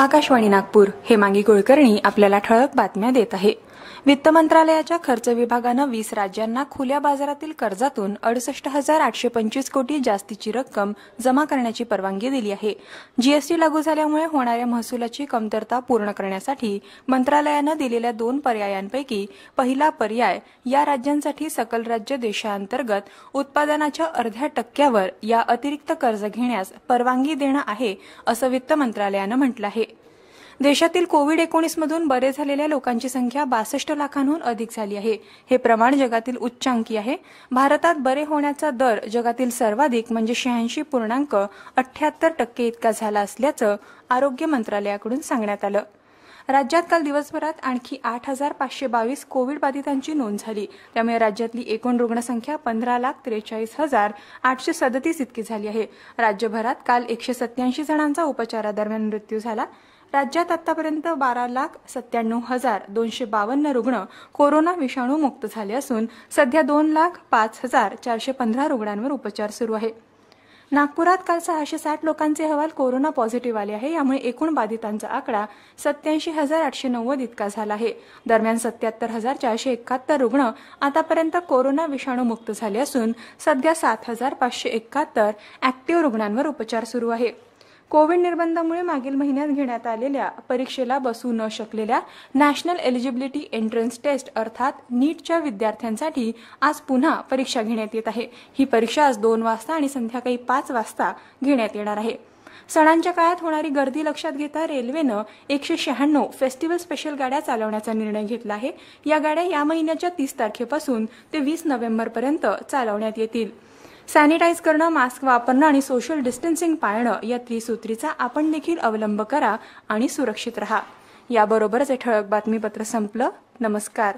आकाशवाणी नागपूर हेमांगी कुलकर्णी आपल्याला ठळक बातम्या देत आहे वित्त मंत्रालयाच्या खर्च विभागानं वीस राज्यांना खुल्या बाजारातील कर्जातून अडुसष्ट हजार आठशे पंचवीस कोटी जास्तीची रक्कम जमा करण्याची परवानगी दिली आहे जीएसटी लागू झाल्यामुळे होणाऱ्या महसुलाची कमतरता पूर्ण करण्यासाठी मंत्रालयानं दिलेल्या दोन पर्यायांपैकी पहिला पर्याय या राज्यांसाठी सकल राज्य देशांतर्गत उत्पादनाच्या अर्ध्या टक्क्यावर या अतिरिक्त कर्ज घेण्यास परवानगी देणं आहे असं वित्त मंत्रालयानं म्हटलं आहे देशातील कोविड एकोणीसमधून बरे झालेल्या लोकांची संख्या बासष्ट लाखांहून अधिक झाली आहे हे प्रमाण जगातील उच्चांकी आहे भारतात बरे होण्याचा दर जगातील सर्वाधिक म्हणजे शहाऐंशी पूर्णांक अठ्याहत्तर टक्के इतका झाला असल्याचं आरोग्य मंत्रालयाकडून सांगण्यात आलं राज्यात काल दिवसभरात आणखी आठ हजार पाचशे बावीस कोविड बाधितांची नोंद झाली त्यामुळे राज्यातली एकूण रुग्णसंख्या पंधरा लाख त्रेचाळीस हजार आठशे सदतीस इतकी झाली आहे राज्यभरात काल एकशे सत्याऐंशी जणांचा उपचारादरम्यान मृत्यू झाला राज्यात आतापर्यंत बारा लाख सत्त्याण्णव हजार दोनशे बावन्न रुग्ण कोरोना विषाणू मुक्त झाले असून सध्या दोन लाख पाच हजार चारशे पंधरा रुग्णांवर उपचार सुरू आहे नागपुरात काल सहाशे साठ लोकांचे अहवाल कोरोना पॉझिटिव्ह आले आहे यामुळे एकूण बाधितांचा आकडा सत्याऐंशी हजार आठशे नव्वद इतका झाला आहे दरम्यान सत्याहत्तर हजार चारशे एकाहत्तर रुग्ण आतापर्यंत कोरोना विषाणू मुक्त झाले असून सध्या सात हजार पाचशे एकाहत्तर अॅक्टिव्ह रुग्णांवर उपचार सुरू आहे कोविड निर्बंधामुळे मागील महिन्यात घेण्यात आलेल्या परीक्षेला बसू न शकलेल्या नॅशनल एलिजिबिलिटी एंट्रन्स टेस्ट अर्थात नीटच्या विद्यार्थ्यांसाठी आज पुन्हा परीक्षा घेण्यात येत आहे ही परीक्षा आज दोन वाजता आणि संध्याकाळी पाच वाजता घेण्यात येणार आहे सणांच्या काळात होणारी गर्दी लक्षात घेता रेल्वेनं एकशे शहाण्णव फेस्टिवल स्पेशल गाड्या चालवण्याचा निर्णय घेतला आहे या गाड्या या महिन्याच्या तीस तारखेपासून ते वीस नोव्हेंबरपर्यंत चालवण्यात येतील सॅनिटाईज करणं मास्क वापरणं आणि सोशल डिस्टन्सिंग पाळणं या त्रिसूत्रीचा आपण देखील अवलंब करा आणि सुरक्षित रहा याबरोबरच हे ठळक बातमीपत्र संपलं नमस्कार